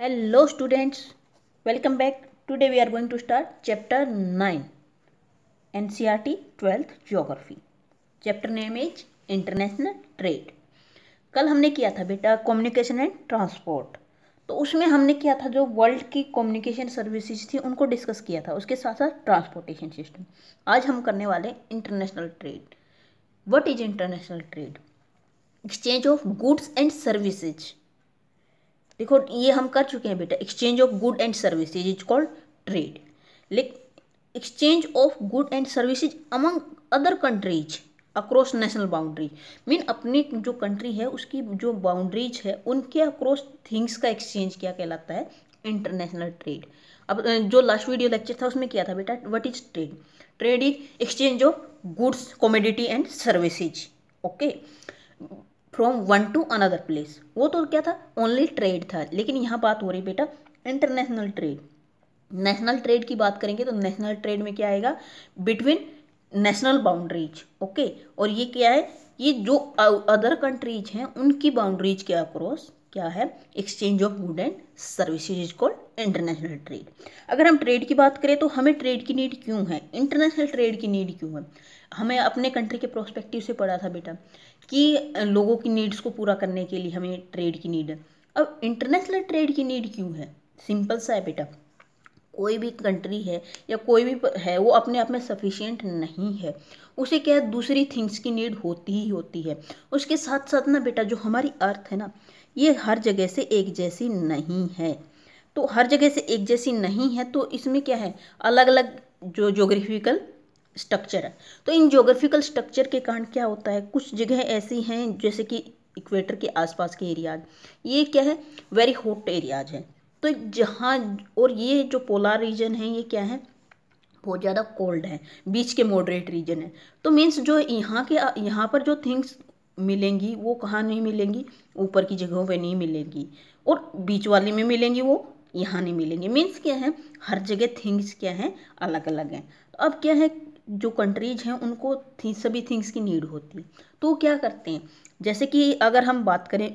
hello back students we are going to start chapter nine N C R T twelfth geography chapter name is international trade कल हमने किया था बेटा communication and transport तो उसमें हमने किया था जो वर्ल्ड की कम्युनिकेशन सर्विसेज थी उनको डिस्कस किया था उसके साथ साथ ट्रांसपोर्टेशन सिस्टम आज हम करने वाले international trade what is international trade exchange of goods and services देखो ये हम कर चुके हैं बेटा exchange of good and services is called trade लेकिन exchange of good and services among other countries across national boundary mean अपनी जो कंट्री है उसकी जो बाउंड्रीज है उनके अक्रॉस थिंग्स का एक्सचेंज क्या कहलाता है इंटरनेशनल ट्रेड अब जो लास्ट वीडियो लेक्चर था उसमें क्या था बेटा what is trade trade is exchange of goods commodity and services okay from one to another place वो तो क्या था ओनली ट्रेड था लेकिन यहाँ बात हो रही बेटा इंटरनेशनल ट्रेड नेशनल ट्रेड की बात करेंगे तो नेशनल ट्रेड में क्या आएगा बिटवीन नेशनल बाउंड्रीज ओके और ये क्या है ये जो अदर कंट्रीज हैं उनकी बाउंड्रीज के अक्रॉस क्या है exchange of good and services is called international trade अगर हम ट्रेड की बात करें तो हमें ट्रेड की नीड क्यों है इंटरनेशनल ट्रेड की नीड क्यों है हमें अपने कंट्री के प्रोस्पेक्टिव से पढ़ा था बेटा कि लोगों की नीड्स को पूरा करने के लिए हमें ट्रेड की नीड है अब इंटरनेशनल ट्रेड की नीड क्यों है सिंपल सा है बेटा कोई भी कंट्री है या कोई भी है वो अपने आप में सफिशियंट नहीं है उसे क्या है दूसरी थिंग्स की नीड होती ही होती है उसके साथ साथ ना बेटा जो हमारी अर्थ है ना ये हर जगह से एक जैसी नहीं है तो हर जगह से एक जैसी नहीं है तो इसमें क्या है अलग अलग जो जोग्राफिकल स्ट्रक्चर है तो इन जोग्राफिकल स्ट्रक्चर के कारण क्या होता है कुछ जगह ऐसी हैं जैसे कि इक्वेटर के आसपास के एरियाज ये क्या है वेरी हॉट एरियाज हैं तो जहाँ और ये जो पोलार रीजन है ये क्या है बहुत ज़्यादा कोल्ड है बीच के मॉडरेट रीजन है तो मीन्स जो यहाँ के यहाँ पर जो थिंग्स मिलेंगी वो कहाँ नहीं मिलेंगी ऊपर की जगहों पे नहीं मिलेंगी और बीच वाली में मिलेंगी वो यहाँ नहीं मिलेंगी मीन्स क्या है हर जगह थिंग्स क्या हैं अलग अलग हैं तो अब क्या है जो कंट्रीज हैं उनको थी, सभी थिंग्स की नीड होती है तो क्या करते हैं जैसे कि अगर हम बात करें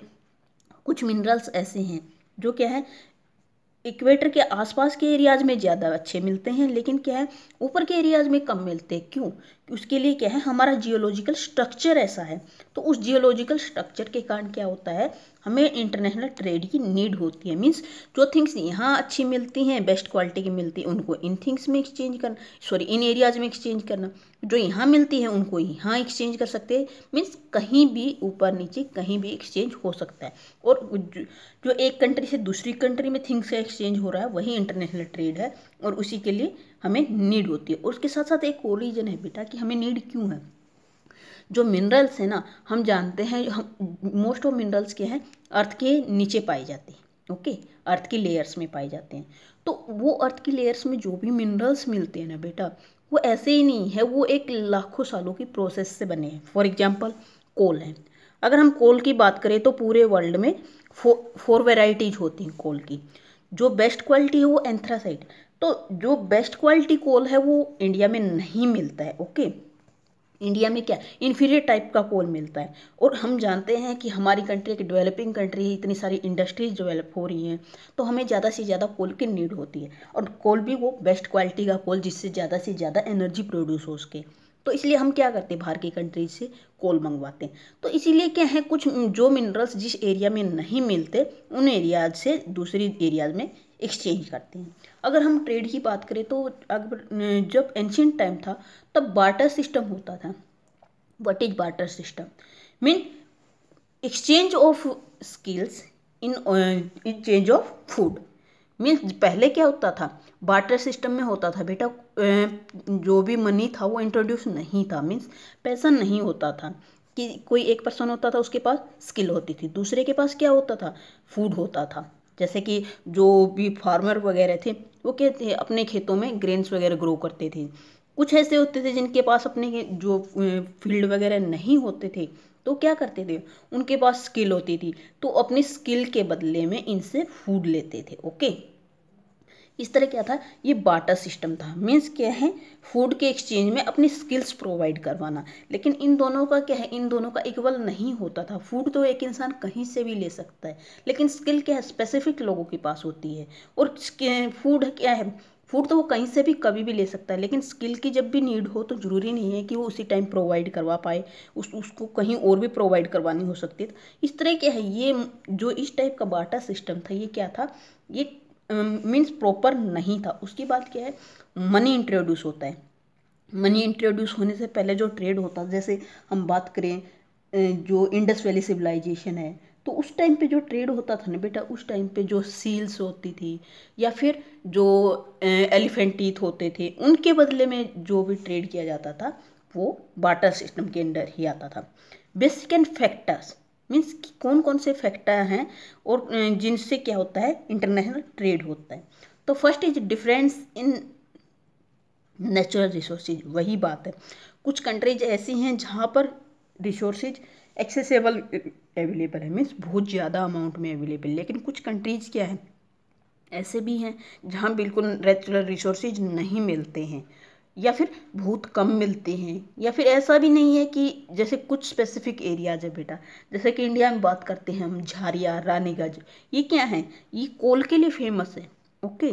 कुछ मिनरल्स ऐसे हैं जो क्या है इक्वेटर के आसपास के एरियाज में ज़्यादा अच्छे मिलते हैं लेकिन क्या है ऊपर के एरियाज में कम मिलते हैं क्यों उसके लिए क्या है हमारा जियोलॉजिकल स्ट्रक्चर ऐसा है तो उस जियोलॉजिकल स्ट्रक्चर के कारण क्या होता है हमें इंटरनेशनल ट्रेड की नीड होती है मीन्स जो थिंग्स यहाँ अच्छी मिलती हैं बेस्ट क्वालिटी की मिलती है उनको इन थिंग्स में एक्सचेंज करना सॉरी इन एरियाज में एक्सचेंज करना जो यहाँ मिलती है उनको यहाँ एक्सचेंज कर सकते हैं मीन्स कहीं भी ऊपर नीचे कहीं भी एक्सचेंज हो सकता है और जो एक कंट्री से दूसरी कंट्री में थिंग्स का एक्सचेंज हो रहा है वही इंटरनेशनल ट्रेड है और उसी के लिए हमें नीड होती है और उसके साथ साथ एक और रीजन है बेटा कि हमें नीड क्यों है जो मिनरल्स हैं ना हम जानते हैं हम मोस्ट ऑफ मिनरल्स के हैं अर्थ के नीचे पाए जाते हैं ओके अर्थ की लेयर्स में पाए जाते हैं तो वो अर्थ की लेयर्स में जो भी मिनरल्स मिलते हैं ना बेटा वो ऐसे ही नहीं है वो एक लाखों सालों की प्रोसेस से बने हैं फॉर एग्जाम्पल कोल है अगर हम कोल की बात करें तो पूरे वर्ल्ड में फो, फोर वेराइटीज होती हैं कोल की जो बेस्ट क्वालिटी है वो एंथ्रासाइट तो जो बेस्ट क्वालिटी कोल है वो इंडिया में नहीं मिलता है ओके इंडिया में क्या इन्फीरियर टाइप का कोल मिलता है और हम जानते हैं कि हमारी कंट्री एक डेवलपिंग कंट्री है इतनी सारी इंडस्ट्रीज डेवलप हो रही हैं तो हमें ज़्यादा से ज़्यादा कोल की नीड होती है और कोल भी वो बेस्ट क्वालिटी का कोल जिससे ज़्यादा से ज़्यादा एनर्जी प्रोड्यूस हो सके तो इसलिए हम क्या करते हैं बाहर की कंट्रीज से कोल मंगवाते हैं तो इसीलिए क्या है कुछ जो मिनरल्स जिस एरिया में नहीं मिलते उन एरियाज से दूसरी एरियाज में एक्सचेंज करते हैं अगर हम ट्रेड की बात करें तो अगर जब एंशियंट टाइम था तब बार्टर सिस्टम होता था what is barter system mean exchange of skills in exchange of food means पहले क्या होता था बार्टर सिस्टम में होता था बेटा जो भी मनी था वो इंट्रोड्यूस नहीं था मीन्स पैसा नहीं होता था कि कोई एक पर्सन होता था उसके पास स्किल होती थी दूसरे के पास क्या होता था फूड होता था जैसे कि जो भी फार्मर वगैरह थे वो कहते थे अपने खेतों में ग्रेन्स वगैरह ग्रो करते थे कुछ ऐसे होते थे जिनके पास अपने जो फील्ड वगैरह नहीं होते थे तो क्या करते थे उनके पास स्किल होती थी तो अपनी स्किल के बदले में इनसे फूड लेते थे ओके इस तरह क्या था ये बाटा सिस्टम था मीन्स क्या है फूड के एक्सचेंज में अपनी स्किल्स प्रोवाइड करवाना लेकिन इन दोनों का क्या है इन दोनों का इक्वल नहीं होता था फूड तो एक इंसान कहीं से भी ले सकता है लेकिन स्किल क्या है स्पेसिफिक लोगों के पास होती है और फूड क्या है फूड तो वो कहीं से भी कभी भी ले सकता है लेकिन स्किल की जब भी नीड हो तो ज़रूरी नहीं है कि वो उसी टाइम प्रोवाइड करवा पाए उस उसको कहीं और भी प्रोवाइड करवानी हो सकती है इस तरह क्या है ये जो इस टाइप का बाटा सिस्टम था ये क्या था ये मीन्स प्रॉपर नहीं था उसके बाद क्या है मनी इंट्रोड्यूस होता है मनी इंट्रोड्यूस होने से पहले जो ट्रेड होता जैसे हम बात करें जो इंडस वैली सिविलाइजेशन है तो उस टाइम पे जो ट्रेड होता था ना बेटा उस टाइम पे जो सील्स होती थी या फिर जो एलिफेंट टीथ होते थे उनके बदले में जो भी ट्रेड किया जाता था वो बाटर सिस्टम के अंडर ही आता था बेसिक एंड फैक्टर्स मीन्स कौन कौन से फैक्टर हैं और जिनसे क्या होता है इंटरनेशनल ट्रेड होता है तो first is difference in natural resources वही बात है कुछ कंट्रीज ऐसी हैं जहाँ पर रिसोर्सेज एक्सेसेबल अवेलेबल है मीन्स बहुत ज़्यादा अमाउंट में अवेलेबल लेकिन कुछ कंट्रीज क्या है ऐसे भी हैं जहाँ बिल्कुल नेचुरल रिसोर्सेज नहीं मिलते हैं या फिर भूत कम मिलते हैं या फिर ऐसा भी नहीं है कि जैसे कुछ स्पेसिफिक एरियाज है बेटा जैसे कि इंडिया में बात करते हैं हम झारिया रानीगंज ये क्या है ये कोल के लिए फेमस है ओके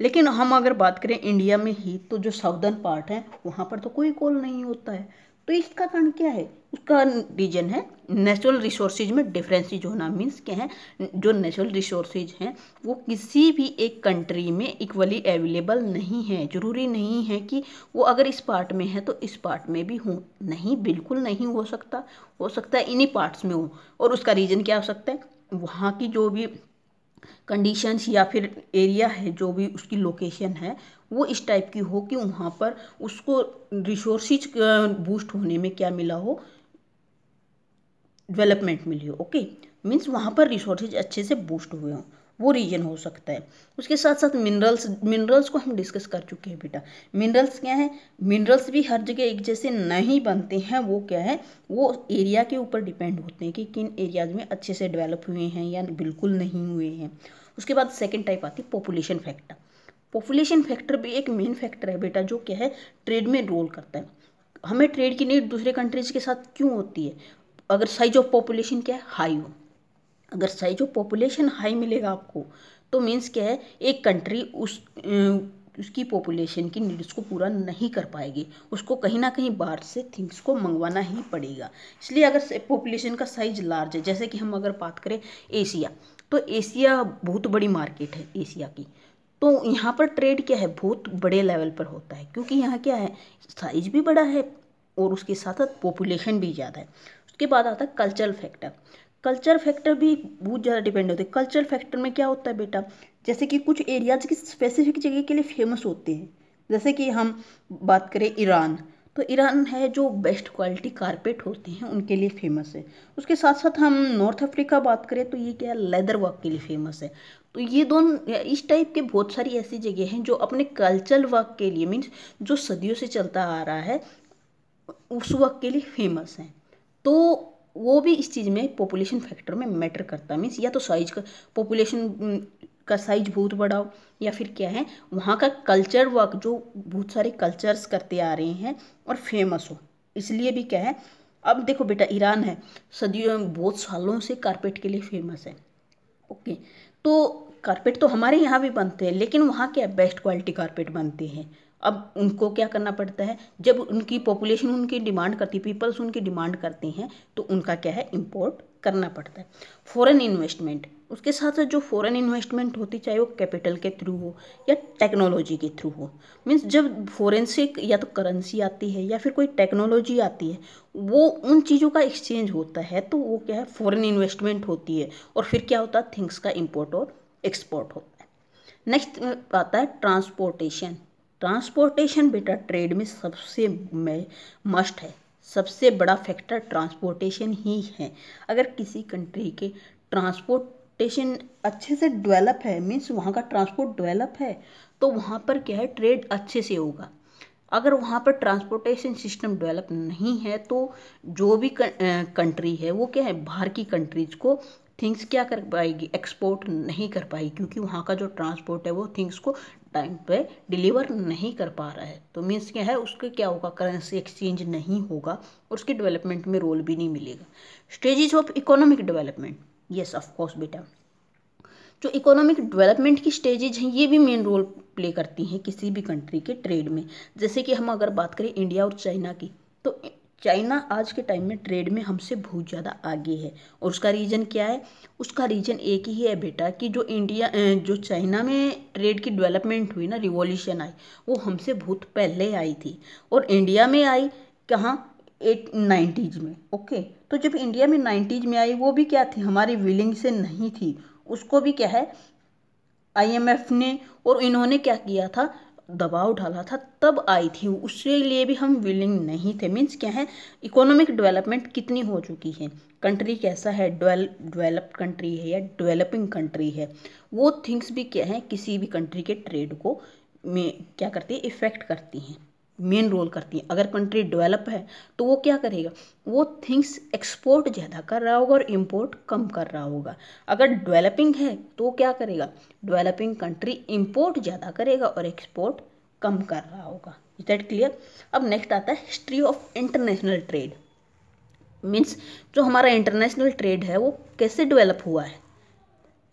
लेकिन हम अगर बात करें इंडिया में ही तो जो साउदर्न पार्ट है वहाँ पर तो कोई कोल नहीं होता है तो इसका कारण क्या है उसका रीजन है नेचुरल रिसोर्सेज में डिफरेंसेज होना मीन्स क्या है जो नेचुरल रिसोर्सेज हैं वो किसी भी एक कंट्री में इक्वली अवेलेबल नहीं है ज़रूरी नहीं है कि वो अगर इस पार्ट में है तो इस पार्ट में भी हो नहीं बिल्कुल नहीं हो सकता हो सकता है इन्हीं पार्ट्स में हो और उसका रीजन क्या हो सकता है वहाँ की जो भी कंडीशंस या फिर एरिया है जो भी उसकी लोकेशन है वो इस टाइप की हो कि वहाँ पर उसको रिसोर्सिज बूस्ट होने में क्या मिला हो डेवलपमेंट मिली हो ओके मीन्स वहाँ पर रिसोर्सेज अच्छे से बूस्ट हुए हों वो रीजन हो सकता है उसके साथ साथ मिनरल्स मिनरल्स को हम डिस्कस कर चुके हैं बेटा मिनरल्स क्या है मिनरल्स भी हर जगह एक जैसे नहीं बनते हैं वो क्या है वो एरिया के ऊपर डिपेंड होते हैं कि किन एरियाज में अच्छे से डेवलप हुए हैं या बिल्कुल नहीं हुए हैं उसके बाद सेकेंड टाइप आती है पॉपुलेशन फैक्टर पॉपुलेशन फैक्टर भी एक मेन फैक्टर है बेटा जो क्या है ट्रेड में रोल करता है हमें ट्रेड की नीड दूसरे कंट्रीज के साथ क्यों होती है अगर साइज ऑफ पॉपुलेशन क्या है हाई हो अगर साइज ऑफ पॉपुलेशन हाई मिलेगा आपको तो मीन्स क्या है एक कंट्री उस उसकी पॉपुलेशन की नीड्स को पूरा नहीं कर पाएगी उसको कहीं ना कहीं बाहर से थिंग्स को मंगवाना ही पड़ेगा इसलिए अगर पॉपुलेशन का साइज लार्ज है जैसे कि हम अगर बात करें एशिया तो एशिया बहुत बड़ी मार्केट है एशिया की तो यहाँ पर ट्रेड क्या है बहुत बड़े लेवल पर होता है क्योंकि यहाँ क्या है साइज भी बड़ा है और उसके साथ साथ पॉपुलेशन भी ज़्यादा है उसके बाद आता है कल्चरल फैक्टर कल्चर फैक्टर भी बहुत ज़्यादा डिपेंड होते हैं कल्चर फैक्टर में क्या होता है बेटा जैसे कि कुछ एरियाज की स्पेसिफिक जगह के लिए फेमस होते हैं जैसे कि हम बात करें ईरान तो ईरान है जो बेस्ट क्वालिटी कारपेट होते हैं उनके लिए फेमस है उसके साथ साथ हम नॉर्थ अफ्रीका बात करें तो ये क्या है लेदर वर्क के लिए फेमस है तो ये दोनों इस टाइप के बहुत सारी ऐसी जगह हैं जो अपने कल्चरल वर्क के लिए मीन्स जो सदियों से चलता आ रहा है उस वर्क के लिए फेमस हैं तो वो भी इस चीज़ में पॉपुलेशन फैक्टर में मैटर करता है मीन्स या तो साइज का पॉपुलेशन का साइज बहुत बड़ा हो या फिर क्या है वहाँ का कल्चर वर्क जो बहुत सारे कल्चर्स करते आ रहे हैं और फेमस हो इसलिए भी क्या है अब देखो बेटा ईरान है सदियों बहुत सालों से कारपेट के लिए फेमस है ओके तो कारपेट तो हमारे यहाँ भी बनते हैं लेकिन वहाँ क्या बेस्ट क्वालिटी कारपेट बनते हैं अब उनको क्या करना पड़ता है जब उनकी पॉपुलेशन उनकी डिमांड करती है पीपल्स उनकी डिमांड करती हैं तो उनका क्या है इम्पोर्ट करना पड़ता है फॉरेन इन्वेस्टमेंट उसके साथ साथ जो फॉरेन इन्वेस्टमेंट होती चाहे वो कैपिटल के थ्रू हो या टेक्नोलॉजी के थ्रू हो मीन्स जब फॉरेन से या तो करेंसी आती है या फिर कोई टेक्नोलॉजी आती है वो उन चीज़ों का एक्सचेंज होता है तो वो क्या है फॉरेन इन्वेस्टमेंट होती है और फिर क्या होता है थिंग्स का इम्पोर्ट और एक्सपोर्ट होता है नेक्स्ट आता है ट्रांसपोर्टेशन ट्रांसपोर्टेशन बेटा ट्रेड में सबसे मस्ट है सबसे बड़ा फैक्टर ट्रांसपोर्टेशन ही है अगर किसी कंट्री के ट्रांसपोर्टेशन अच्छे से डेवलप है मीन्स वहाँ का ट्रांसपोर्ट डेवलप है तो वहाँ पर क्या है ट्रेड अच्छे से होगा अगर वहाँ पर ट्रांसपोर्टेशन सिस्टम डेवलप नहीं है तो जो भी कंट्री है वो क्या है बाहर की कंट्रीज़ को थिंग्स क्या कर पाएगी एक्सपोर्ट नहीं कर पाएगी क्योंकि वहाँ का जो ट्रांसपोर्ट है वो थिंग्स को टाइम पे डिलीवर नहीं कर पा रहा है तो मीन्स क्या है उसके क्या होगा करेंसी एक्सचेंज नहीं होगा और उसकी डेवलपमेंट में रोल भी नहीं मिलेगा stages of economic development yes of course बेटा जो इकोनॉमिक डेवलपमेंट की स्टेजेज हैं ये भी मेन रोल प्ले करती हैं किसी भी कंट्री के ट्रेड में जैसे कि हम अगर बात करें इंडिया और चाइना की तो चाइना आज के टाइम में ट्रेड में हमसे बहुत ज़्यादा आगे है और उसका रीज़न क्या है उसका रीज़न एक ही है बेटा कि जो इंडिया जो चाइना में ट्रेड की डेवलपमेंट हुई ना रिवॉल्यूशन आई वो हमसे बहुत पहले आई थी और इंडिया में आई कहाँ एट नाइन्टीज़ में ओके तो जब इंडिया में नाइन्टीज़ में आई वो भी क्या थी हमारी विलिंग से नहीं थी उसको भी क्या है आईएमएफ ने और इन्होंने क्या किया था दबाव डाला था तब आई थी उसके लिए भी हम विलिंग नहीं थे मीन्स क्या है इकोनॉमिक डेवलपमेंट कितनी हो चुकी है कंट्री कैसा है डेवलप्ड कंट्री है या डेवलपिंग कंट्री है वो थिंग्स भी क्या है किसी भी कंट्री के ट्रेड को में क्या करती है इफ़ेक्ट करती हैं मेन रोल करती है अगर कंट्री डेवलप है तो वो क्या करेगा वो थिंग्स एक्सपोर्ट ज़्यादा कर रहा होगा और इम्पोर्ट कम कर रहा होगा अगर डेवलपिंग है तो वो क्या करेगा डेवलपिंग कंट्री इम्पोर्ट ज़्यादा करेगा और एक्सपोर्ट कम कर रहा होगा इज दैट क्लियर अब नेक्स्ट आता है history of international trade means जो हमारा इंटरनेशनल ट्रेड है वो कैसे डेवलप हुआ है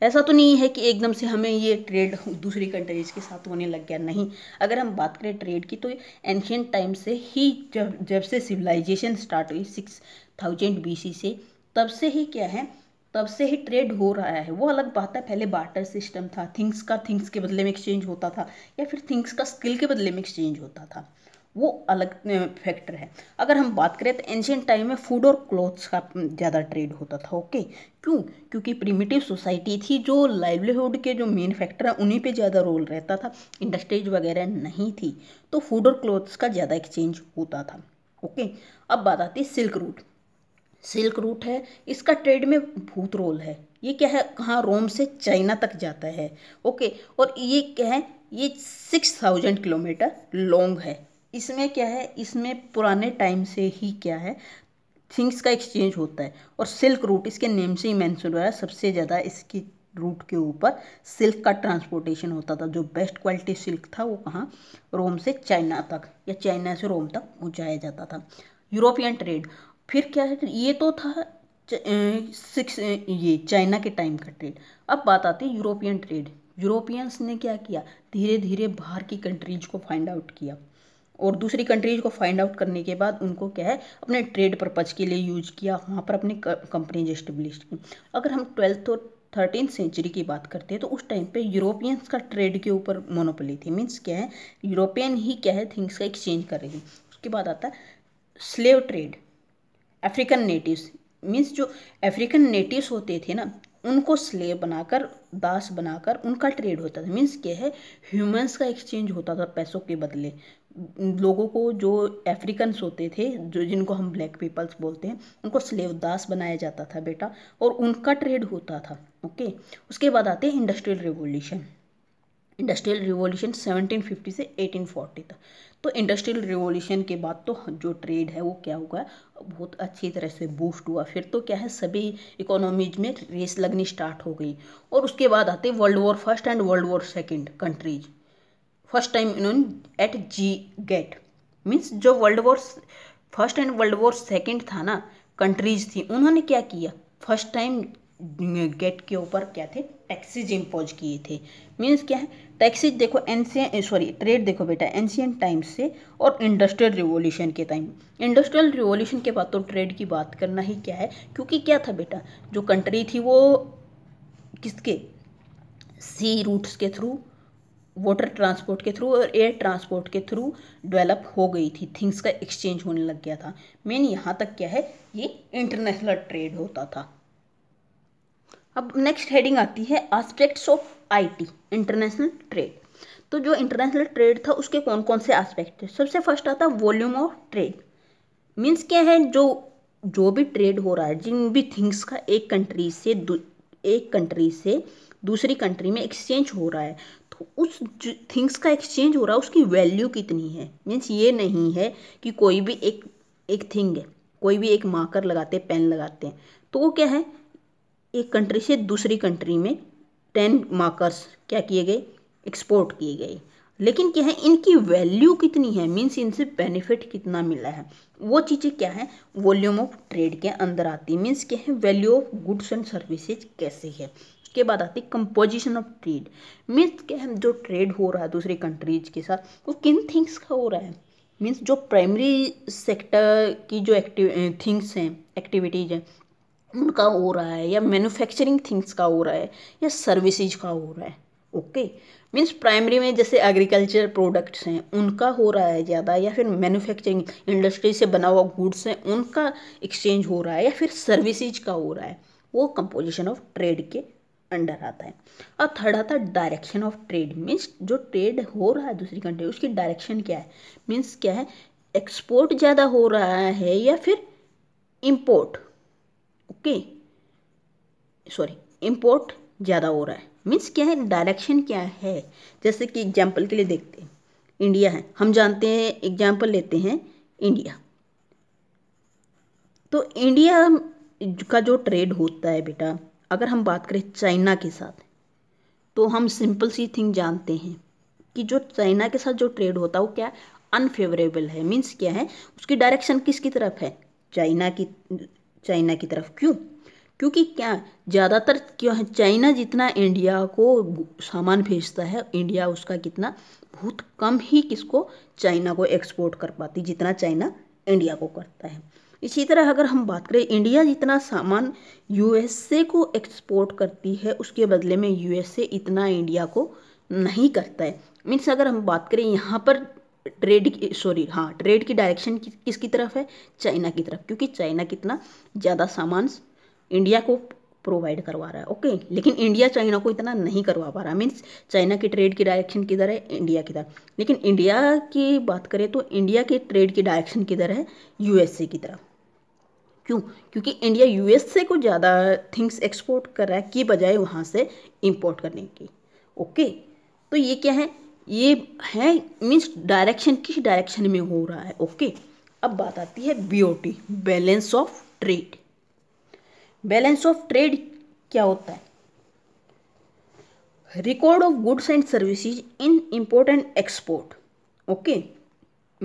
ऐसा तो नहीं है कि एकदम से हमें ये ट्रेड दूसरी कंट्रीज के साथ होने लग गया नहीं अगर हम बात करें ट्रेड की तो एंशियंट टाइम से ही जब जब से सिविलाइजेशन स्टार्ट हुई सिक्स थाउजेंड बी से तब से ही क्या है तब से ही ट्रेड हो रहा है वो अलग बात है पहले बार्टर सिस्टम था थिंग्स का थिंग्स के बदले में एक्सचेंज होता था या फिर थिंग्स का स्किल के बदले में एक्सचेंज होता था वो अलग फैक्टर है अगर हम बात करें तो एंशियंट टाइम में फूड और क्लोथ्स का ज़्यादा ट्रेड होता था ओके क्यों क्योंकि प्रिमिटिव सोसाइटी थी जो लाइवलीहुड के जो मेन फैक्टर है उन्हीं पे ज़्यादा रोल रहता था इंडस्ट्रीज वगैरह नहीं थी तो फूड और क्लोथ्स का ज़्यादा एक्सचेंज होता था ओके अब बात आती है सिल्क रूट सिल्क रूट है इसका ट्रेड में भूत रोल है ये क्या है कहाँ रोम से चाइना तक जाता है ओके और ये क्या है ये सिक्स थाउजेंड किलोमीटर लॉन्ग है इसमें क्या है इसमें पुराने टाइम से ही क्या है थिंग्स का एक्सचेंज होता है और सिल्क रूट इसके नेम से ही मैंसन हुआ है सबसे ज़्यादा इसकी रूट के ऊपर सिल्क का ट्रांसपोर्टेशन होता था जो बेस्ट क्वालिटी सिल्क था वो कहाँ रोम से चाइना तक या चाइना से रोम तक पहुँचाया जाता था यूरोपियन ट्रेड फिर क्या है ये तो था सिक्स ये चाइना के टाइम का ट्रेड अब बात आती है यूरोपियन ट्रेड यूरोपियंस ने क्या किया धीरे धीरे बाहर की कंट्रीज को फाइंड आउट किया और दूसरी कंट्रीज को फाइंड आउट करने के बाद उनको क्या है अपने ट्रेड परपज के लिए यूज किया वहाँ पर अपनी कंपनीज इस्टेब्लिश की अगर हम ट्वेल्थ और थर्टीन सेंचुरी की बात करते हैं तो उस टाइम पे यूरोपियंस का ट्रेड के ऊपर मोनोपोली थी मीन्स क्या है यूरोपियन ही क्या है थिंग्स का एक्सचेंज कर रही थी उसके बाद आता है slave trade African natives means जो अफ्रीकन नेटिव्स होते थे ना उनको स्लेव बनाकर दास बनाकर उनका ट्रेड होता था मीन्स क्या है ह्यूमंस का एक्सचेंज होता था पैसों के बदले लोगों को जो अफ्रीकन्स होते थे जो जिनको हम ब्लैक पीपल्स बोलते हैं उनको स्लेवदास बनाया जाता था बेटा और उनका ट्रेड होता था ओके उसके बाद आते हैं इंडस्ट्रियल रिवोल्यूशन इंडस्ट्रियल रिवॉल्यूशन 1750 से 1840 तक तो इंडस्ट्रियल रिवॉल्यूशन के बाद तो जो ट्रेड है वो क्या हुआ बहुत अच्छी तरह से बूस्ट हुआ फिर तो क्या है सभी इकोनॉमीज में रेस लगनी स्टार्ट हो गई और उसके बाद आते world war first and world war second countries first time इन्होंने एट जी गेट मीन्स जो world war first and world war second था ना कंट्रीज थी उन्होंने क्या किया फर्स्ट टाइम गेट के ऊपर क्या थे टैक्सीज इम्पोज किए थे मीन्स क्या है टैक्सीज देखो एनसीएन सॉरी ट्रेड देखो बेटा एनसीएन टाइम्स से और इंडस्ट्रियल रिवॉल्यूशन के टाइम इंडस्ट्रियल रिवॉल्यूशन के बाद तो ट्रेड की बात करना ही क्या है क्योंकि क्या था बेटा जो कंट्री थी वो किसके सी रूट्स के थ्रू वाटर ट्रांसपोर्ट के थ्रू और एयर ट्रांसपोर्ट के थ्रू डेवलप हो गई थी थिंग्स का एक्सचेंज होने लग गया था मेन यहाँ तक क्या है ये इंटरनेशनल ट्रेड होता था अब नेक्स्ट हेडिंग आती है aspects of IT international trade तो जो इंटरनेशनल ट्रेड था उसके कौन कौन से आस्पेक्ट थे सबसे फर्स्ट आता वॉल्यूम ऑफ ट्रेड मीन्स क्या है जो जो भी ट्रेड हो रहा है जिन भी थिंग्स का एक कंट्री से एक कंट्री से दूसरी कंट्री में एक्सचेंज हो रहा है उस थिंग्स का एक्सचेंज हो रहा है उसकी वैल्यू कितनी है मीन्स ये नहीं है कि कोई भी एक एक थिंग है कोई भी एक मार्कर लगाते हैं पेन लगाते हैं तो वो क्या है एक कंट्री से दूसरी कंट्री में टेन मार्कर्स क्या किए गए एक्सपोर्ट किए गए लेकिन क्या है इनकी वैल्यू कितनी है मीन्स इनसे बेनिफिट कितना मिला है वो चीज़ें क्या है वॉल्यूम ऑफ ट्रेड के अंदर आती है मीन्स क्या है value of goods and services कैसे है उसके बाद आती है कंपोजिशन ऑफ ट्रेड मीन्स क्या हम जो ट्रेड हो रहा है दूसरी कंट्रीज के साथ वो किन थिंग्स का हो रहा है मीन्स जो प्राइमरी सेक्टर की जो एक्टिव थिंग्स हैं एक्टिविटीज़ हैं उनका हो रहा है या मैन्युफैक्चरिंग थिंग्स का हो रहा है या सर्विसेज का हो रहा है ओके मीन्स प्राइमरी में जैसे एग्रीकल्चर प्रोडक्ट्स हैं उनका हो रहा है ज़्यादा या फिर मैन्युफैक्चरिंग इंडस्ट्री से बना हुआ गुड्स हैं उनका एक्सचेंज हो रहा है या फिर सर्विसेज का हो रहा है वो कंपोजिशन ऑफ ट्रेड के अंडर आता है और थर्ड आता है डायरेक्शन ऑफ ट्रेड मीन्स जो ट्रेड हो रहा है दूसरी कंट्री उसकी डायरेक्शन क्या है मीन्स क्या है एक्सपोर्ट ज़्यादा हो रहा है या फिर इम्पोर्ट ओके सॉरी इम्पोर्ट ज़्यादा हो रहा है मीन्स क्या है डायरेक्शन क्या है जैसे कि एग्जाम्पल के लिए देखते हैं इंडिया है हम जानते हैं एग्जाम्पल लेते हैं इंडिया तो इंडिया का जो ट्रेड होता है बेटा अगर हम बात करें चाइना के साथ तो हम सिंपल सी थिंग जानते हैं कि जो चाइना के साथ जो ट्रेड होता है वो क्या है अनफेवरेबल है मीन्स क्या है उसकी डायरेक्शन किसकी तरफ है चाइना की चाइना की तरफ क्यों क्योंकि क्या ज़्यादातर क्यों है चाइना जितना इंडिया को सामान भेजता है इंडिया उसका कितना बहुत कम ही किसको चाइना को एक्सपोर्ट कर पाती जितना चाइना इंडिया को करता है इसी तरह अगर हम बात करें इंडिया जितना सामान यूएसए को एक्सपोर्ट करती है उसके बदले में यूएसए इतना इंडिया को नहीं करता है मीन्स अगर हम बात करें यहाँ पर ट्रेड की सॉरी हाँ ट्रेड की डायरेक्शन कि, किसकी तरफ है चाइना की तरफ क्योंकि चाइना कितना ज़्यादा सामान इंडिया को प्रोवाइड करवा रहा है ओके लेकिन इंडिया चाइना को इतना नहीं करवा पा रहा मीन्स चाइना की ट्रेड की डायरेक्शन किधर है इंडिया की तरफ लेकिन इंडिया की बात करें तो इंडिया के ट्रेड की डायरेक्शन किधर है यूएसए की तरफ क्यों क्योंकि इंडिया यूएस से कुछ ज़्यादा थिंग्स एक्सपोर्ट कर रहा है की बजाय वहाँ से इम्पोर्ट करने की ओके तो ये क्या है ये है मीन्स डायरेक्शन किस डायरेक्शन में हो रहा है ओके अब बात आती है BOT balance of trade balance of trade क्या होता है record of goods and services in import and export okay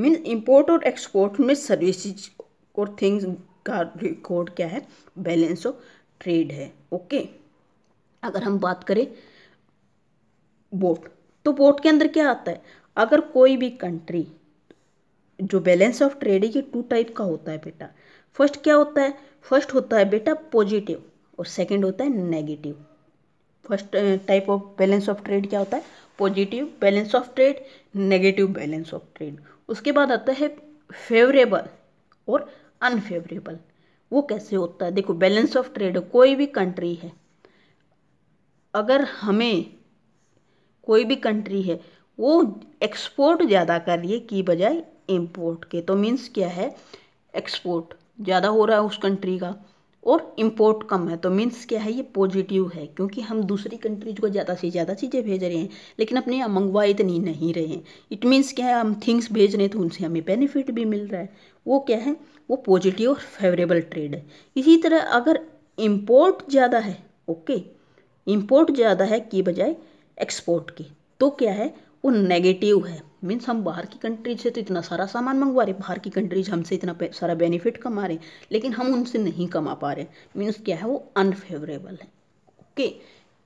mean import और एक्सपोर्ट में सर्विसेज और थिंग्स का रिकॉर्ड क्या है बैलेंस ऑफ ट्रेड है ओके अगर हम बात करें बोट तो बोट के अंदर क्या आता है अगर कोई भी कंट्री जो बैलेंस ऑफ ट्रेड है ये टू टाइप का होता है बेटा फर्स्ट क्या होता है फर्स्ट होता है बेटा पॉजिटिव और सेकंड होता है negative first type of balance of trade क्या होता है positive balance of trade negative balance of trade उसके बाद आता है फेवरेबल और अनफेवरेबल वो कैसे होता है देखो बैलेंस ऑफ ट्रेड कोई भी कंट्री है अगर हमें कोई भी कंट्री है वो एक्सपोर्ट ज़्यादा कर रही है की बजाय इम्पोर्ट के तो मीन्स क्या है एक्सपोर्ट ज़्यादा हो रहा है उस कंट्री का और इम्पोर्ट कम है तो मीन्स क्या है ये पॉजिटिव है क्योंकि हम दूसरी कंट्रीज को ज़्यादा से ज़्यादा चीज़ें भेज रहे हैं लेकिन अपने यहाँ मंगवा इतनी नहीं रहे हैं इट मीन्स क्या है हम थिंग्स भेज रहे हैं तो उनसे हमें बेनिफिट भी मिल रहा है वो क्या है वो पॉजिटिव और फेवरेबल ट्रेड है इसी तरह अगर इम्पोर्ट ज़्यादा है ओके इम्पोर्ट ज़्यादा है की बजाय एक्सपोर्ट की तो क्या है वो नेगेटिव है मीन्स हम बाहर की कंट्रीज से तो इतना सारा सामान मंगवा रहे बाहर की कंट्रीज हमसे इतना सारा बेनिफिट कमा रहे लेकिन हम उनसे नहीं कमा पा रहे मीन्स क्या है वो अनफेवरेबल है ओके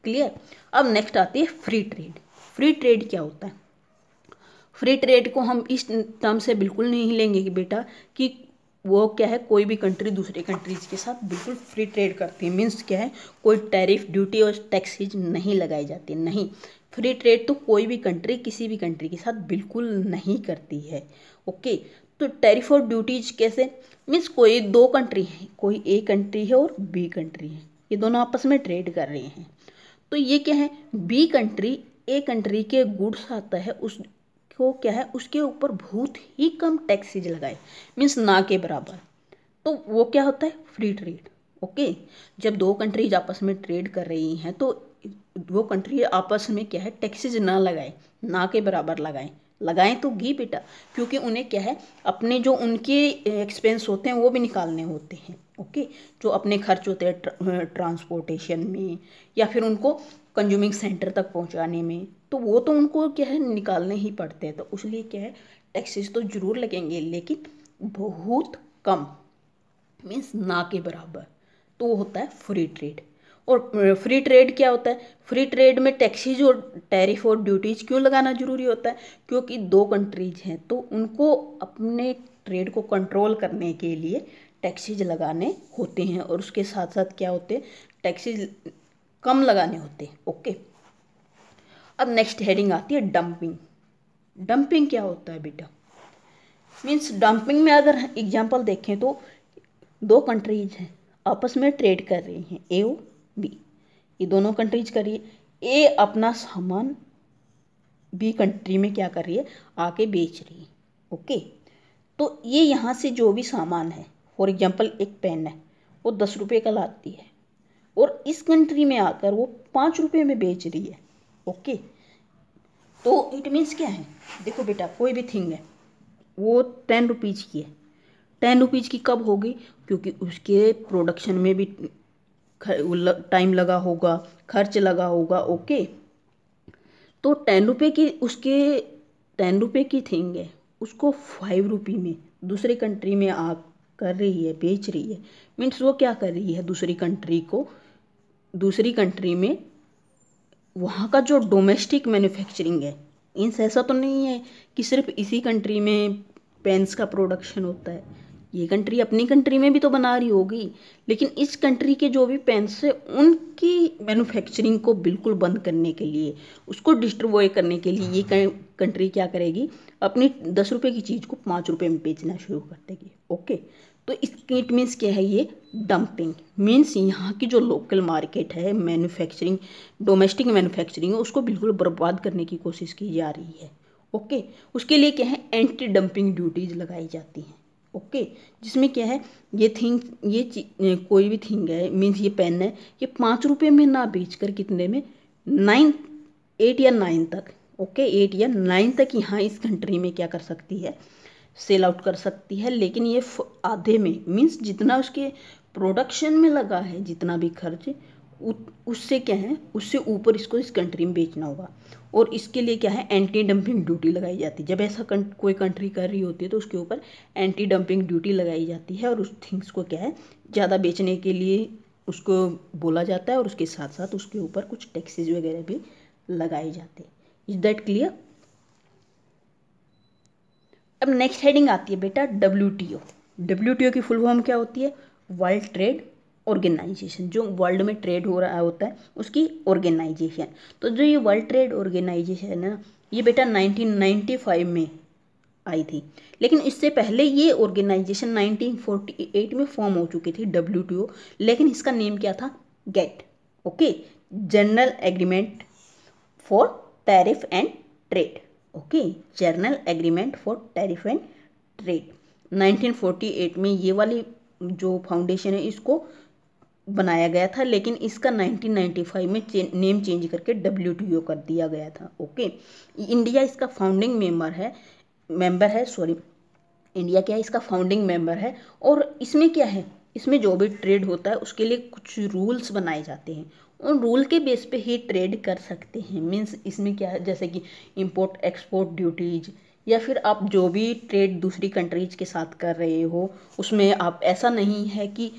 क्लियर अब नेक्स्ट आती है फ्री ट्रेड फ्री ट्रेड क्या होता है फ्री ट्रेड को हम इस टर्म से बिल्कुल नहीं लेंगे कि बेटा कि वो क्या है कोई भी कंट्री दूसरे कंट्रीज के साथ बिल्कुल फ्री ट्रेड करती है मीन्स क्या है कोई टैरिफ ड्यूटी और टैक्सीज नहीं लगाई जाती नहीं फ्री ट्रेड तो कोई भी कंट्री किसी भी कंट्री के साथ बिल्कुल नहीं करती है ओके तो टैरिफ और ड्यूटीज कैसे मीन्स कोई दो कंट्री है कोई ए कंट्री है और बी कंट्री है ये दोनों आपस में ट्रेड कर रहे हैं तो ये क्या है बी कंट्री ए कंट्री के गुड्स आता है उस को क्या है उसके ऊपर बहुत ही कम टैक्सीज लगाए मीन्स ना के बराबर तो वो क्या होता है फ्री ट्रेड ओके जब दो कंट्रीज आपस में ट्रेड कर रही हैं तो वो कंट्री आपस में क्या है टैक्सीज ना लगाए ना के बराबर लगाएं लगाएं तो घी बेटा क्योंकि उन्हें क्या है अपने जो उनके एक्सपेंस होते हैं वो भी निकालने होते हैं ओके जो अपने खर्च होते हैं ट्रांसपोर्टेशन में या फिर उनको कंज्यूमिंग सेंटर तक पहुंचाने में तो वो तो उनको क्या है निकालने ही पड़ते हैं तो उसलिए क्या है टैक्सेस तो ज़रूर लगेंगे लेकिन बहुत कम मीन्स ना के बराबर तो वो होता है फ्री ट्रेड और फ्री ट्रेड क्या होता है फ्री ट्रेड में टैक्सीज और टैरिफ और ड्यूटीज़ क्यों लगाना ज़रूरी होता है क्योंकि दो कंट्रीज हैं तो उनको अपने ट्रेड को कंट्रोल करने के लिए टैक्सीज लगाने होते हैं और उसके साथ साथ क्या होते हैं टैक्सीज कम लगाने होते हैं ओके अब नेक्स्ट हेडिंग आती है डंपिंग डंपिंग क्या होता है बेटा मीन्स डंपिंग में अगर एग्जाम्पल देखें तो दो कंट्रीज हैं आपस में ट्रेड कर रही हैं ए बी ये दोनों कंट्रीज कर रही है ए अपना सामान बी कंट्री में क्या कर रही है आके बेच रही है ओके तो ये यहाँ से जो भी सामान है फॉर एग्जाम्पल एक पेन है वो दस रुपये का लाती है और इस कंट्री में आकर वो पाँच रुपये में बेच रही है ओके तो इट मीन्स क्या है देखो बेटा कोई भी थिंग है वो टेन रुपीज़ की है टेन रुपीज़ की कब होगी क्योंकि उसके प्रोडक्शन में भी टाइम लगा होगा खर्च लगा होगा ओके तो टेन रुपये की उसके टेन रुपये की थिंग है उसको फाइव रुपी में दूसरे कंट्री में आप कर रही है बेच रही है मीन्स वो क्या कर रही है दूसरी कंट्री को दूसरी कंट्री में वहाँ का जो डोमेस्टिक मैन्युफैक्चरिंग है इन ऐसा तो नहीं है कि सिर्फ इसी कंट्री में पेंस का प्रोडक्शन होता है ये कंट्री अपनी कंट्री में भी तो बना रही होगी लेकिन इस कंट्री के जो भी पेंस है उनकी मैन्युफैक्चरिंग को बिल्कुल बंद करने के लिए उसको डिस्ट्रॉय करने के लिए ये कंट्री क्या करेगी अपनी दस रुपये की चीज़ को पाँच रुपये में बेचना शुरू कर देगी ओके तो स्केट मीन्स क्या है ये डंपिंग मीन्स यहाँ की जो लोकल मार्केट है मैन्युफैक्चरिंग डोमेस्टिक मैन्युफैक्चरिंग उसको बिल्कुल बर्बाद करने की कोशिश की जा रही है ओके उसके लिए क्या है एंटी डंपिंग ड्यूटीज़ लगाई जाती हैं ओके जिसमें क्या है ये थिंग ये कोई भी थिंग है मीन्स ये पेन है ये पाँच रुपये में ना बेच कर कितने में नाइन एट या नाइन तक ओके एट या नाइन तक यहाँ इस कंट्री में क्या कर सकती है सेल आउट कर सकती है लेकिन ये आधे में मीन्स जितना उसके प्रोडक्शन में लगा है जितना भी खर्च उससे क्या है उससे ऊपर इसको इस कंट्री में बेचना होगा और इसके लिए क्या है एंटी डंपिंग ड्यूटी लगाई जाती है जब ऐसा कंट, कोई कंट्री कर रही होती है तो उसके ऊपर एंटी डंपिंग ड्यूटी लगाई जाती है और उस थिंग्स को क्या है ज़्यादा बेचने के लिए उसको बोला जाता है और उसके साथ साथ उसके ऊपर कुछ टैक्सेज वगैरह भी लगाए जाते हैं इज दैट क्लियर अब नेक्स्ट हेडिंग आती है बेटा W T O W T O की फुल फॉर्म क्या होती है वर्ल्ड ट्रेड ऑर्गेनाइजेशन जो वर्ल्ड में ट्रेड हो रहा होता है उसकी ऑर्गेनाइजेशन तो जो ये वर्ल्ड ट्रेड ऑर्गेनाइजेशन है ना ये बेटा 1995 में आई थी लेकिन इससे पहले ये ऑर्गेनाइजेशन 1948 में फॉर्म हो चुकी थी डब्ल्यू लेकिन इसका नेम क्या था GATT okay general agreement for tariff and trade okay general agreement for tariff and trade 1948 में ये वाली जो फाउंडेशन है इसको बनाया गया था लेकिन इसका 1995 में चे, नेम चेंज करके डब्ल्यू कर दिया गया था ओके इंडिया इसका फाउंडिंग मेंबर है मेंबर है सॉरी इंडिया क्या है इसका फाउंडिंग मेंबर है और इसमें क्या है इसमें जो भी ट्रेड होता है उसके लिए कुछ रूल्स बनाए जाते हैं उन रूल के बेस पे ही ट्रेड कर सकते हैं मीन्स इसमें क्या है जैसे कि इम्पोर्ट एक्सपोर्ट ड्यूटीज़ या फिर आप जो भी ट्रेड दूसरी कंट्रीज के साथ कर रहे हो उसमें आप ऐसा नहीं है कि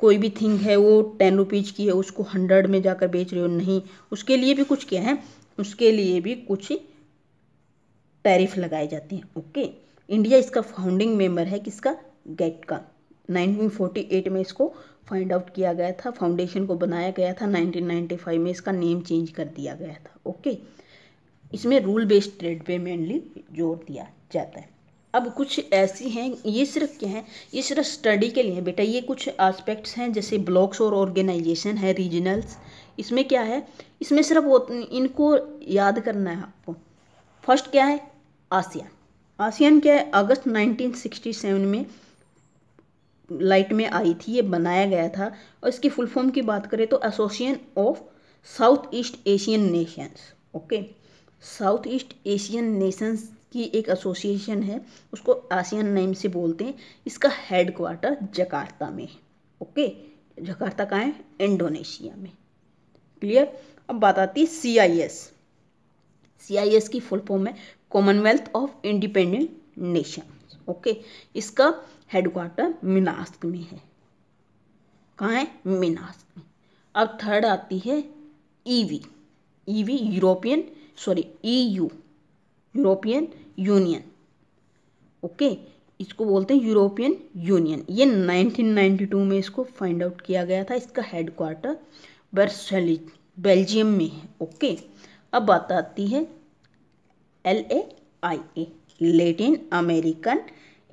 कोई भी थिंग है वो टेन रुपीज़ की है उसको हंड्रेड में जाकर बेच रहे हो नहीं उसके लिए भी कुछ क्या है उसके लिए भी कुछ टैरिफ लगाए जाते हैं ओके इंडिया इसका फाउंडिंग मेंबर है किसका गेट का 1948 में इसको फाइंड आउट किया गया था फाउंडेशन को बनाया गया था 1995 में इसका नेम चेंज कर दिया गया था ओके इसमें रूल बेस्ड ट्रेड पे मेनली जोर दिया जाता है अब कुछ ऐसी हैं ये सिर्फ क्या हैं ये सिर्फ स्टडी के लिए हैं बेटा ये कुछ आस्पेक्ट्स हैं जैसे ब्लॉक्स और ऑर्गेनाइजेशन है रीजनल्स इसमें क्या है इसमें सिर्फ इनको याद करना है आपको फर्स्ट क्या है आसियान आसियान क्या है अगस्त 1967 में लाइट में आई थी ये बनाया गया था और इसकी फुल फॉर्म की बात करें तो association of south east Asian nations okay south east Asian nations की एक एसोसिएशन है उसको आसियान नेम से बोलते हैं इसका हेड क्वार्टर जकार्ता में है ओके जकार्ता कहाँ है इंडोनेशिया में क्लियर अब बात आती है C I S C I S की फुल फॉर्म है commonwealth of independent nation okay इसका हेडक्वार्टर मिनास्क में है कहाँ है मिनास्क में अब थर्ड आती है EV EV European sorry EU European Union okay इसको बोलते हैं यूरोपियन यूनियन ये 1992 में इसको फाइंड आउट किया गया था इसका हेडक्वार्टर बर्सलिज बेल्जियम में है ओके अब बात आती है L A I A Latin American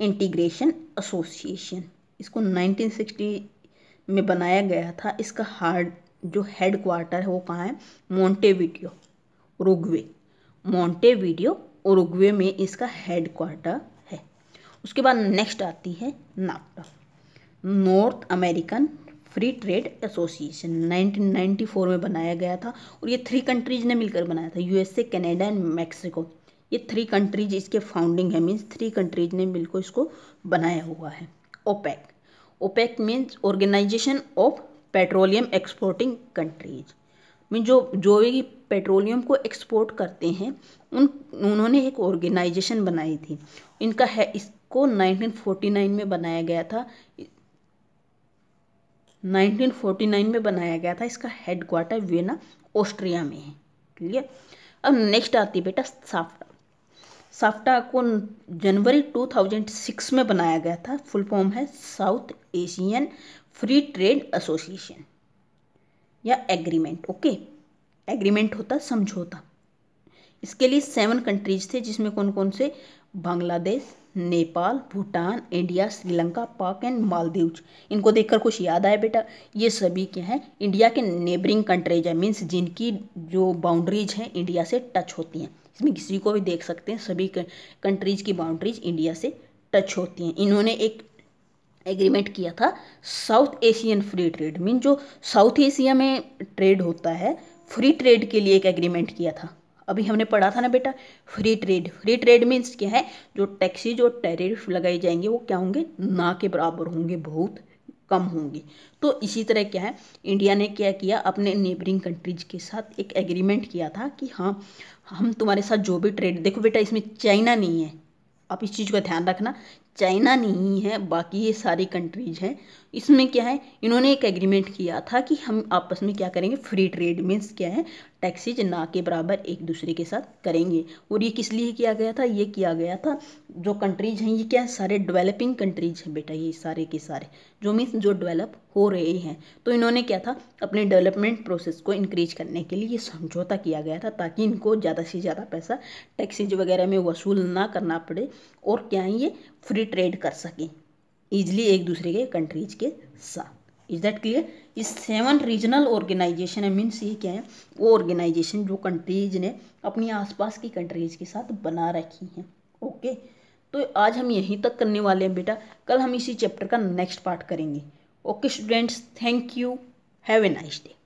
integration association इसको 1960 में बनाया गया था इसका हार्ड जो हेड क्वार्टर है वो कहाँ है मोंटेविडियो उरुग्वे मोंटेविडियो उरुग्वे में इसका हेड क्वार्टर है उसके बाद नेक्स्ट आती है NAFTA North American free trade association 1994 में बनाया गया था और ये थ्री कंट्रीज ने मिलकर बनाया था यूएसए कनाडा एंड मैक्सिको ये थ्री कंट्रीज इसके फाउंडिंग है मीन्स थ्री कंट्रीज ने मिलकर इसको बनाया हुआ है OPEC OPEC means organization of petroleum exporting countries mean जो जो भी पेट्रोलियम को एक्सपोर्ट करते हैं उन उन्होंने एक ऑर्गेनाइजेशन बनाई थी इनका है इसको 1949 में बनाया गया था 1949 में बनाया गया था इसका हेडक्वार्टर वियना ऑस्ट्रिया में है क्लियर अब नेक्स्ट आती है बेटा साफ्टा साफ्टा को जनवरी 2006 में बनाया गया था फुल फॉर्म है South Asian free trade association या एग्रीमेंट ओके एग्रीमेंट होता समझौता इसके लिए सेवन कंट्रीज थे जिसमें कौन कौन से बांग्लादेश नेपाल भूटान इंडिया श्रीलंका पाक एंड मालदीव इनको देखकर कुछ याद आए बेटा ये सभी क्या हैं इंडिया के नेबरिंग कंट्रीज हैं मीन्स जिनकी जो बाउंड्रीज हैं इंडिया से टच होती हैं इसमें किसी को भी देख सकते हैं सभी कंट्रीज की बाउंड्रीज इंडिया से टच होती हैं इन्होंने एक एग्रीमेंट किया था South Asian free trade mean जो साउथ एशिया में ट्रेड होता है फ्री ट्रेड के लिए एक एग्रीमेंट किया था अभी हमने पढ़ा था ना बेटा free trade free trade means क्या है जो टैक्सी जो टेरिफ लगाए जाएंगे वो क्या होंगे ना के बराबर होंगे बहुत कम होंगे तो इसी तरह क्या है इंडिया ने क्या किया अपने नेबरिंग कंट्रीज के साथ एक एग्रीमेंट किया था कि हाँ हम तुम्हारे साथ जो भी ट्रेड देखो बेटा इसमें चाइना नहीं है आप इस चीज़ का ध्यान रखना चाइना नहीं है बाकी ये सारी कंट्रीज हैं इसमें क्या है इन्होंने एक एग्रीमेंट किया था कि हम आपस में क्या करेंगे फ्री ट्रेड मीन्स क्या है टैक्सीज ना के बराबर एक दूसरे के साथ करेंगे और ये किस लिए किया गया था ये किया गया था जो कंट्रीज हैं ये क्या है सारे डेवलपिंग कंट्रीज हैं बेटा ये सारे के सारे जो मीन्स जो डेवलप हो रहे हैं तो इन्होंने क्या था अपने डेवलपमेंट प्रोसेस को इंक्रीज करने के लिए ये समझौता किया गया था ताकि इनको ज़्यादा से ज़्यादा पैसा टैक्सीज वगैरह में वसूल ना करना पड़े और क्या है ये फ्री ट्रेड कर सकें ईजिली एक दूसरे के कंट्रीज के साथ इज दैट क्लियर इस सेवन रीजनल ऑर्गेनाइजेशन है मीन्स ये क्या है वो ऑर्गेनाइजेशन जो कंट्रीज ने अपनी आसपास की कंट्रीज के साथ बना रखी हैं ओके तो आज हम यहीं तक करने वाले हैं बेटा कल हम इसी चैप्टर का नेक्स्ट पार्ट करेंगे okay students thank you have a nice day